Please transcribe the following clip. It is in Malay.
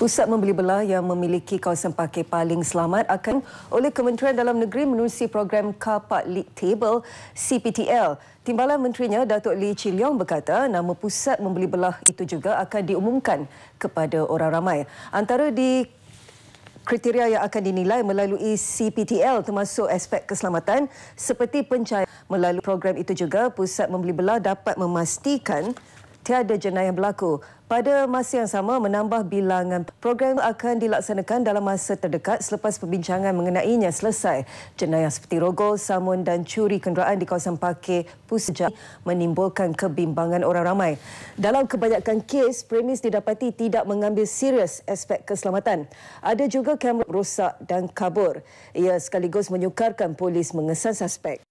Pusat Membeli Belah yang memiliki kawasan parkir paling selamat akan oleh Kementerian Dalam Negeri menerusi program Carpark League Table CPTL. Timbalan Menterinya Datuk Lee Chin Leong berkata nama pusat membeli belah itu juga akan diumumkan kepada orang ramai. Antara di kriteria yang akan dinilai melalui CPTL termasuk aspek keselamatan seperti pencahayaan melalui program itu juga pusat membeli belah dapat memastikan tiada jenayah berlaku. Pada masa yang sama menambah bilangan program akan dilaksanakan dalam masa terdekat selepas perbincangan mengenainya selesai. Jenayah seperti rogol, samun dan curi kenderaan di kawasan Pakai Pusja menimbulkan kebimbangan orang ramai. Dalam kebanyakan kes, premis didapati tidak mengambil serius aspek keselamatan. Ada juga kamera rosak dan kabur. Ia sekaligus menyukarkan polis mengesan suspek.